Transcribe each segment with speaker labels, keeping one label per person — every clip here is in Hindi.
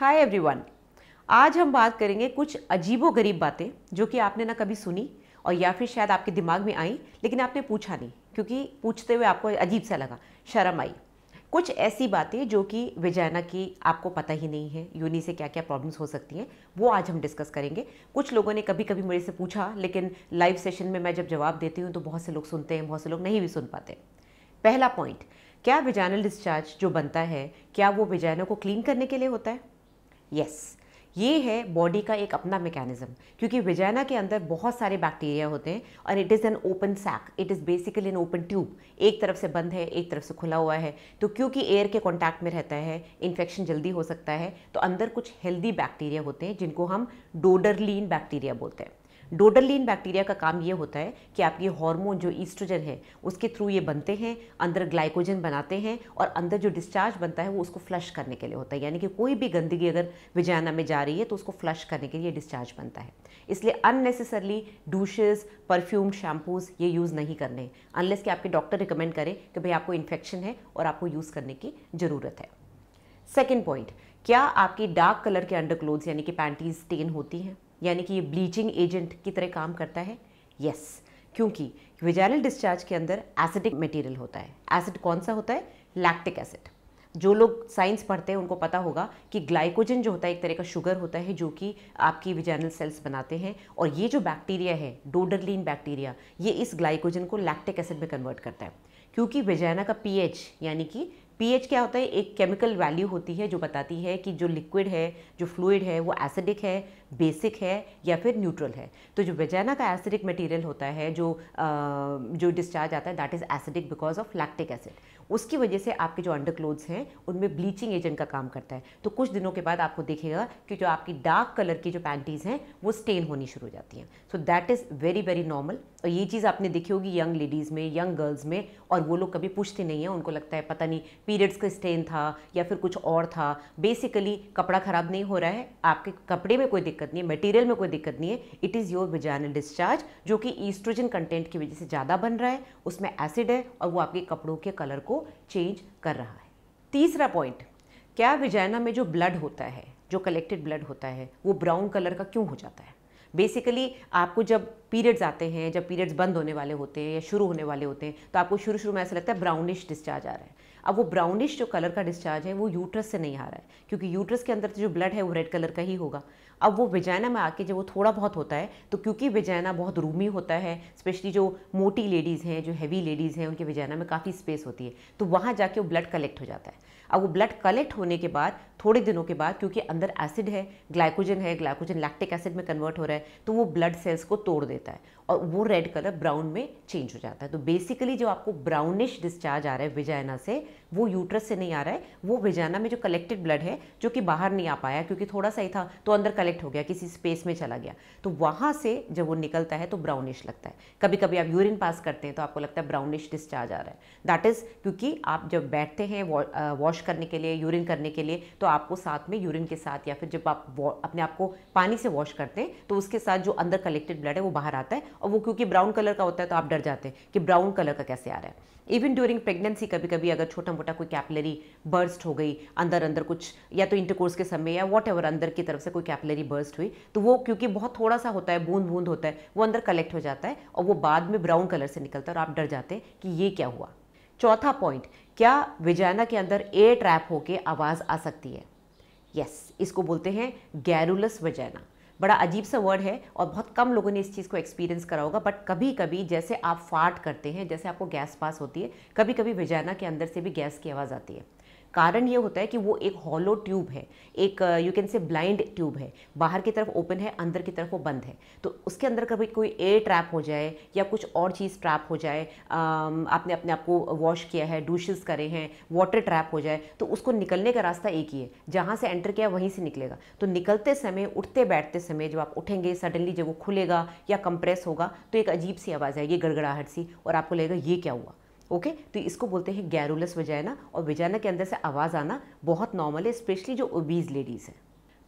Speaker 1: हाय एवरीवन आज हम बात करेंगे कुछ अजीबो गरीब बातें जो कि आपने ना कभी सुनी और या फिर शायद आपके दिमाग में आई लेकिन आपने पूछा नहीं क्योंकि पूछते हुए आपको अजीब सा लगा शर्म आई कुछ ऐसी बातें जो कि विजयना की आपको पता ही नहीं है यूनी से क्या क्या प्रॉब्लम्स हो सकती हैं वो आज हम डिस्कस करेंगे कुछ लोगों ने कभी कभी मेरे से पूछा लेकिन लाइव सेशन में मैं जब जवाब देती हूँ तो बहुत से लोग सुनते हैं बहुत से लोग नहीं भी सुन पाते पहला पॉइंट क्या विजाइनल डिस्चार्ज जो बनता है क्या वो विजाइना को क्लीन करने के लिए होता है यस ये है बॉडी का एक अपना मैकेनिज्म क्योंकि विजैना के अंदर बहुत सारे बैक्टीरिया होते हैं और it is an open sac it is basically an open tube एक तरफ से बंद है एक तरफ से खुला हुआ है तो क्योंकि एयर के कांटेक्ट में रहता है इन्फेक्शन जल्दी हो सकता है तो अंदर कुछ हेल्दी बैक्टीरिया होते हैं जिनको हम डोडरलीन बैक्टीरिया बोलते हैं डोडलिन बैक्टीरिया का काम ये होता है कि आपके हार्मोन जो ईस्ट्रोजन है उसके थ्रू ये बनते हैं अंदर ग्लाइकोजन बनाते हैं और अंदर जो डिस्चार्ज बनता है वो उसको फ्लश करने के लिए होता है यानी कि कोई भी गंदगी अगर विजाना में जा रही है तो उसको फ्लश करने के लिए डिस्चार्ज बनता है इसलिए अननेसेसरली डूशेज़ परफ्यूम्ड शैम्पूज़ ये यूज़ नहीं करने अनलेस कि आपके डॉक्टर रिकमेंड करें कि भाई आपको इन्फेक्शन है और आपको यूज़ करने की ज़रूरत है सेकेंड पॉइंट क्या आपकी डार्क कलर के अंडर क्लोथ्स यानी कि पैंटीज स्टेन होती हैं यानी कि ये ब्लीचिंग एजेंट की तरह काम करता है यस क्योंकि विजाइनल डिस्चार्ज के अंदर एसिडिक मटेरियल होता है एसिड कौन सा होता है लैक्टिक एसिड जो लोग साइंस पढ़ते हैं उनको पता होगा कि ग्लाइकोजन जो होता है एक तरह का शुगर होता है जो कि आपकी विजाइनल सेल्स बनाते हैं और ये जो बैक्टीरिया है डोडरलिन बैक्टीरिया ये इस ग्लाइकोजन को लैक्टिक एसिड में कन्वर्ट करता है क्योंकि विजाइना का पीएच यानी कि पीएच क्या होता है एक केमिकल वैल्यू होती है जो बताती है कि जो लिक्विड है जो फ्लूड है वो एसिडिक है बेसिक है या फिर न्यूट्रल है तो जो वेजाना का एसिडिक मटेरियल होता है जो आ, जो डिस्चार्ज आता है that is acidic because of lactic acid उसकी वजह से आपके जो अंडर क्लोथ्स हैं उनमें ब्लीचिंग एजेंट का काम करता है तो कुछ दिनों के बाद आपको देखेगा कि जो आपकी डार्क कलर की जो पैंटीज़ हैं वो स्टेन होनी शुरू हो जाती हैं so that is very very normal और ये चीज़ आपने देखी होगी यंग लेडीज़ में यंग गर्ल्स में और वो लोग कभी पूछते नहीं हैं उनको लगता है पता नहीं पीरियड्स का स्टेन था या फिर कुछ और था बेसिकली कपड़ा ख़राब नहीं हो रहा है आपके कपड़े में कोई दिक्कत नहीं है मटेरियल में कोई दिक्कत नहीं है it is your vaginal discharge जो कि ईस्ट्रोजन कंटेंट की वजह से ज़्यादा बन रहा है उसमें एसिड है और वो आपके कपड़ों के कलर को चेंज कर रहा है तीसरा पॉइंट क्या विजयना में जो ब्लड होता है जो कलेक्टेड ब्लड होता है वो ब्राउन कलर का क्यों हो जाता है बेसिकली आपको जब पीरियड्स आते हैं जब पीरियड्स बंद होने वाले होते हैं या शुरू होने वाले होते हैं तो आपको शुरू शुरू में ऐसा लगता है ब्राउनिश डिस्चार्ज आ रहा है अब वो ब्राउनिश जो कलर का डिस्चार्ज है वो यूट्रस से नहीं आ रहा है क्योंकि यूट्रस के अंदर तो जो ब्लड है वो रेड कलर का ही होगा अब वो विजैना में आके जब वो थोड़ा बहुत होता है तो क्योंकि विजैना बहुत रूमी होता है स्पेशली जो मोटी लेडीज़ हैं जो हैवी लेडीज़ हैं उनके विजैना में काफ़ी स्पेस होती है तो वहाँ जाके वो ब्लड कलेक्ट हो जाता है अब वो ब्लड कलेक्ट होने के बाद थोड़े दिनों के बाद क्योंकि अंदर एसिड है ग्लाइकोजन है ग्लाइकोजन लैक्टिक एसिड में कन्वर्ट हो रहा है तो वो ब्लड सेल्स को तोड़ देता देता है और वो रेड कलर ब्राउन में चेंज हो जाता है तो बेसिकली जो आपको ब्राउनिश डिस्चार्ज आ रहा है विजयना से वो यूट्रस से नहीं आ रहा है वो भेजाना में जो कलेक्टेड ब्लड है जो कि बाहर नहीं आ पाया क्योंकि थोड़ा सा ही था तो अंदर कलेक्ट हो गया किसी स्पेस में चला गया तो वहाँ से जब वो निकलता है तो ब्राउनिश लगता है कभी कभी आप यूरिन पास करते हैं तो आपको लगता है ब्राउनिश डिस्चार्ज आ रहा है दैट इज़ क्योंकि आप जब बैठते हैं वॉश करने के लिए यूरिन करने के लिए तो आपको साथ में यूरिन के साथ या फिर जब आप अपने आप को पानी से वॉश करते हैं तो उसके साथ जो अंदर कलेक्टेड ब्लड है वो बाहर आता है और वो क्योंकि ब्राउन कलर का होता है तो आप डर जाते हैं कि ब्राउन कलर का कैसे आ रहा है इवन ड्यूरिंग प्रेगनेंसी कभी कभी अगर छोटा मोटा कोई कैपलरी बर्स्ट हो गई अंदर अंदर कुछ या तो इंटरकोर्स के समय या वॉट अंदर की तरफ से कोई कैपलरी बर्स्ट हुई तो वो क्योंकि बहुत थोड़ा सा होता है बूंद बूंद होता है वो अंदर कलेक्ट हो जाता है और वो बाद में ब्राउन कलर से निकलता है और आप डर जाते हैं कि ये क्या हुआ चौथा पॉइंट क्या विजैना के अंदर एयर ट्रैप होके आवाज़ आ सकती है यस yes, इसको बोलते हैं गैरुलस वजैना बड़ा अजीब सा वर्ड है और बहुत कम लोगों ने इस चीज़ को एक्सपीरियंस करा होगा बट कभी कभी जैसे आप फाट करते हैं जैसे आपको गैस पास होती है कभी कभी विजाना के अंदर से भी गैस की आवाज़ आती है कारण ये होता है कि वो एक हॉलो ट्यूब है एक you can say blind tube है बाहर की तरफ ओपन है अंदर की तरफ वो बंद है तो उसके अंदर कभी कोई एयर ट्रैप हो जाए या कुछ और चीज़ ट्रैप हो जाए um, आपने अपने आप को वॉश किया है डूशेस करे हैं वाटर ट्रैप हो जाए तो उसको निकलने का रास्ता एक ही है जहाँ से एंटर किया वहीं से निकलेगा तो निकलते समय उठते बैठते समय जब आप उठेंगे सडनली जब वो खुलेगा या कंप्रेस होगा तो एक अजीब सी आवाज़ आएगी गड़गड़ाहट सी और आपको लगेगा ये क्या हुआ ओके तो इसको बोलते हैं गैरुलस वजाइना और वजाइना के अंदर से आवाज़ आना बहुत नॉर्मल है स्पेशली जो ओबीज लेडीज़ हैं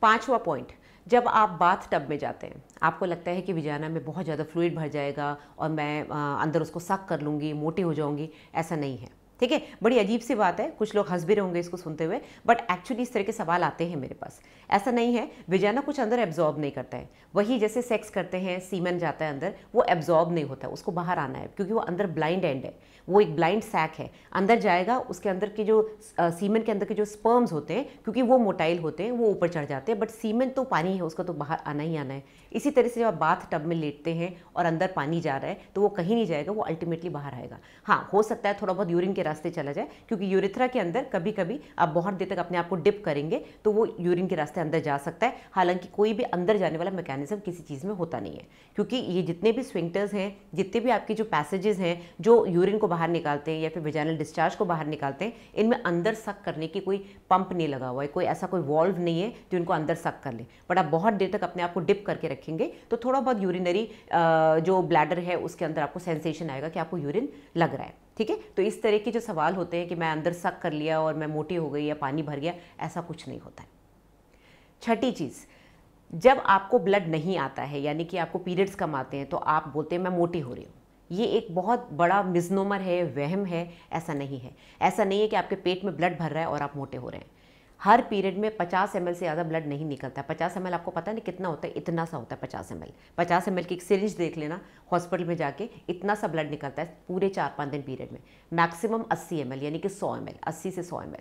Speaker 1: पाँचवा पॉइंट जब आप बाथ टब में जाते हैं आपको लगता है कि विजाना में बहुत ज़्यादा फ्लूड भर जाएगा और मैं आ, अंदर उसको सक कर लूँगी मोटी हो जाऊँगी ऐसा नहीं है ठीक है बड़ी अजीब सी बात है कुछ लोग हंस भी रहे होंगे इसको सुनते हुए बट एक्चुअली इस तरह के सवाल आते हैं मेरे पास ऐसा नहीं है विजाना कुछ अंदर एब्जॉर्ब नहीं करता है वही जैसे सेक्स करते हैं सीमन जाता है अंदर वो एब्जॉर्ब नहीं होता है उसको बाहर आना है क्योंकि वो अंदर ब्लाइंड एंड है वो एक ब्लाइंड सैक है अंदर जाएगा उसके अंदर के जो सीमन के अंदर के जो स्पर्म्स होते हैं क्योंकि वो मोटाइल होते हैं वो ऊपर चढ़ जाते हैं बट सीमेंट तो पानी है उसका तो बाहर आना ही आना है इसी तरह से जब आप बाथ टब में लेटते हैं और अंदर पानी जा रहा है तो वो कहीं नहीं जाएगा वो अल्टीमेटली बाहर आएगा हाँ हो सकता है थोड़ा बहुत यूरिन के रास्ते चला जाए क्योंकि यूरिथ्रा के अंदर कभी कभी आप बहुत देर तक अपने आप को डिप करेंगे तो वो यूरिन के रास्ते अंदर जा सकता है हालांकि कोई भी अंदर जाने वाला मैकेनिज्म किसी चीज़ में होता नहीं है क्योंकि ये जितने भी स्विंगटर्स हैं जितने भी आपके जो पैसेजेस हैं जो यूरिन को बाहर निकालते हैं या फिर वेजाइनल डिस्चार्ज को बाहर निकालते हैं इनमें अंदर सक करने की कोई पंप नहीं लगा हुआ है कोई ऐसा कोई वॉल्व नहीं है जो इनको अंदर सक कर ले बट आप बहुत देर तक अपने आप को डिप करके रखेंगे तो थोड़ा बहुत यूरिनरी जो ब्लैडर है उसके अंदर आपको सेंसेशन आएगा कि आपको यूरिन लग रहा है ठीक है तो इस तरह के जो सवाल होते हैं कि मैं अंदर सक कर लिया और मैं मोटी हो गई या पानी भर गया ऐसा कुछ नहीं होता है छठी चीज़ जब आपको ब्लड नहीं आता है यानी कि आपको पीरियड्स कम आते हैं तो आप बोलते हैं मैं मोटी हो रही हूँ ये एक बहुत बड़ा मिजनोमर है वहम है ऐसा नहीं है ऐसा नहीं है कि आपके पेट में ब्लड भर रहा है और आप मोटे हो रहे हैं हर पीरियड में 50 एम से ज़्यादा ब्लड नहीं निकलता पचास एम आपको पता नहीं कितना होता है इतना सा होता है पचास एम एल पचास एम की एक सिरिंज देख लेना हॉस्पिटल में जाके इतना सा ब्लड निकलता है पूरे चार पाँच दिन पीरियड में मैक्सिमम अस्सी एम यानी कि सौ एम एल से सौ एम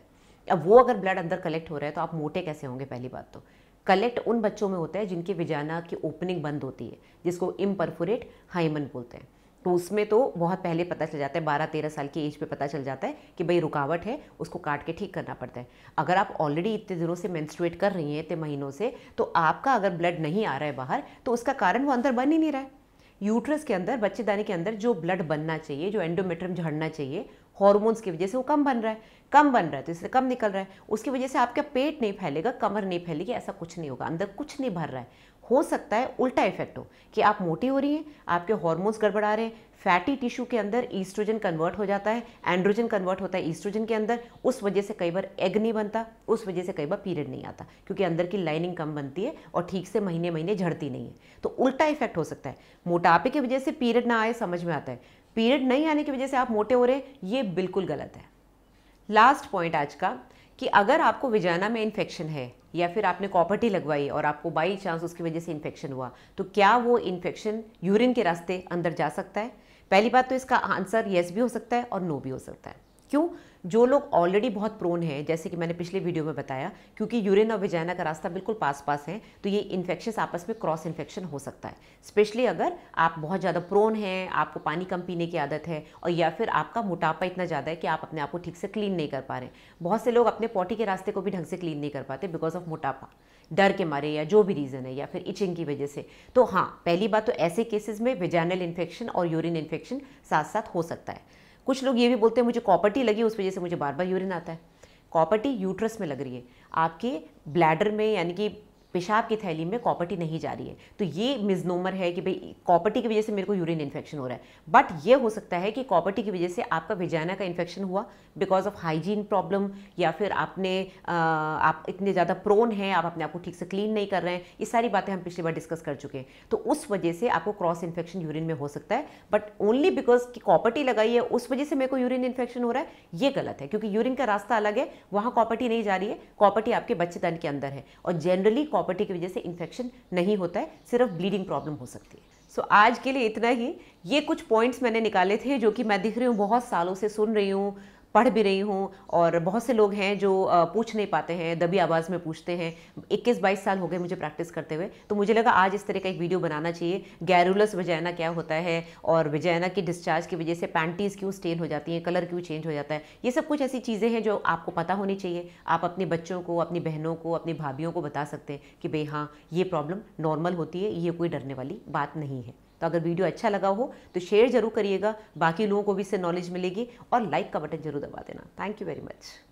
Speaker 1: अब वो अगर ब्लड अंदर कलेक्ट हो रहा है तो आप मोटे कैसे होंगे पहली बात तो कलेक्ट उन बच्चों में होता है जिनके विजाना की ओपनिंग बंद होती है जिसको इम्परफोरेट हाइमन बोलते हैं तो उसमें तो बहुत पहले पता चल जाता है बारह तेरह साल की एज पे पता चल जाता है कि भाई रुकावट है उसको काट के ठीक करना पड़ता है अगर आप ऑलरेडी इतने दिनों से मैंस्ट्रुएट कर रही हैं इतने महीनों से तो आपका अगर ब्लड नहीं आ रहा है बाहर तो उसका कारण वो अंदर बन ही नहीं रहा है यूट्रस के अंदर बच्चेदानी के अंदर जो ब्लड बनना चाहिए जो एंडोमेट्रम झड़ना चाहिए हॉर्मोन्स की वजह से वो कम बन रहा है कम बन रहा है तो इससे कम निकल रहा है उसकी वजह से आपका पेट नहीं फैलेगा कमर नहीं फैलेगी ऐसा कुछ नहीं होगा अंदर कुछ नहीं भर रहा है हो सकता है उल्टा इफेक्ट हो कि आप मोटी हो रही हैं आपके हॉर्मोन्स गड़बड़ा रहे हैं फैटी टिश्यू के अंदर ईस्ट्रोजन कन्वर्ट हो जाता है एंड्रोजन कन्वर्ट होता है ईस्ट्रोजन के अंदर उस वजह से कई बार एग नहीं बनता उस वजह से कई बार पीरियड नहीं आता क्योंकि अंदर की लाइनिंग कम बनती है और ठीक से महीने महीने झड़ती नहीं है तो उल्टा इफेक्ट हो सकता है मोटापे की वजह से पीरियड ना आए समझ में आता है पीरियड नहीं आने की वजह से आप मोटे हो रहे ये बिल्कुल गलत है लास्ट पॉइंट आज का कि अगर आपको विजाना में इन्फेक्शन है या फिर आपने कॉपर्टी लगवाई और आपको बाई चांस उसकी वजह से इन्फेक्शन हुआ तो क्या वो इन्फेक्शन यूरिन के रास्ते अंदर जा सकता है पहली बात तो इसका आंसर येस भी हो सकता है और नो भी हो सकता है क्यों जो लोग ऑलरेडी बहुत प्रोन हैं जैसे कि मैंने पिछले वीडियो में बताया क्योंकि यूरिन और विजाइना का रास्ता बिल्कुल पास पास है तो ये इन्फेक्शन आपस में क्रॉस इन्फेक्शन हो सकता है स्पेशली अगर आप बहुत ज़्यादा प्रोन हैं आपको पानी कम पीने की आदत है और या फिर आपका मोटापा इतना ज़्यादा है कि आप अपने आप को ठीक से क्लीन नहीं कर पा रहे बहुत से लोग अपने पॉटी के रास्ते को भी ढंग से क्लीन नहीं कर पाते बिकॉज ऑफ मोटापा डर के मारे या जो भी रीज़न है या फिर इचिंग की वजह से तो हाँ पहली बात तो ऐसे केसेज में विजाइनल इन्फेक्शन और यूरिन इन्फेक्शन साथ साथ हो सकता है कुछ लोग ये भी बोलते हैं मुझे कॉपर्टी लगी उस वजह से मुझे बार बार यूरिन आता है कॉपर्टी यूट्रस में लग रही है आपके ब्लैडर में यानी कि पेशाब की थैली में कॉपर्टी नहीं जा रही है तो ये मिजनोमर है कि भाई कॉपर्टी की वजह से मेरे को यूरिन इन्फेक्शन हो रहा है बट ये हो सकता है कि कॉपर्टी की वजह से आपका विजाना का इन्फेक्शन हुआ बिकॉज ऑफ हाइजीन प्रॉब्लम या फिर आपने आ, आप इतने ज़्यादा प्रोन हैं आप अपने आप को ठीक से क्लीन नहीं कर रहे हैं ये सारी बातें हम पिछली बार डिस्कस कर चुके हैं तो उस वजह से आपको क्रॉस इन्फेक्शन यूरिन में हो सकता है बट ओनली बिकॉज की कॉपर्टी लगाई है उस वजह से मेरे को यूरिन इन्फेक्शन हो रहा है ये गलत है क्योंकि यूरिन का रास्ता अलग है वहाँ कॉपर्टी नहीं जा रही है कॉपर्टी आपके बच्चेदान के अंदर है और जनरली प्रॉपर्टी की वजह से इन्फेक्शन नहीं होता है सिर्फ ब्लीडिंग प्रॉब्लम हो सकती है सो so, आज के लिए इतना ही ये कुछ पॉइंट्स मैंने निकाले थे जो कि मैं दिख रही हूँ बहुत सालों से सुन रही हूँ पढ़ भी रही हूँ और बहुत से लोग हैं जो पूछ नहीं पाते हैं दबी आवाज़ में पूछते हैं इक्कीस बाईस साल हो गए मुझे प्रैक्टिस करते हुए तो मुझे लगा आज इस तरह का एक वीडियो बनाना चाहिए गैरुलस वजैना क्या होता है और वजैना की डिस्चार्ज की वजह से पैंटीज़ क्यों स्टेन हो जाती हैं कलर क्यों चेंज हो जाता है ये सब कुछ ऐसी चीज़ें हैं जो आपको पता होनी चाहिए आप अपने बच्चों को अपनी बहनों को अपनी भाभीियों को बता सकते हैं कि भाई हाँ ये प्रॉब्लम नॉर्मल होती है ये कोई डरने वाली बात नहीं है तो अगर वीडियो अच्छा लगा हो तो शेयर जरूर करिएगा बाकी लोगों को भी इससे नॉलेज मिलेगी और लाइक का बटन जरूर दबा देना थैंक यू वेरी मच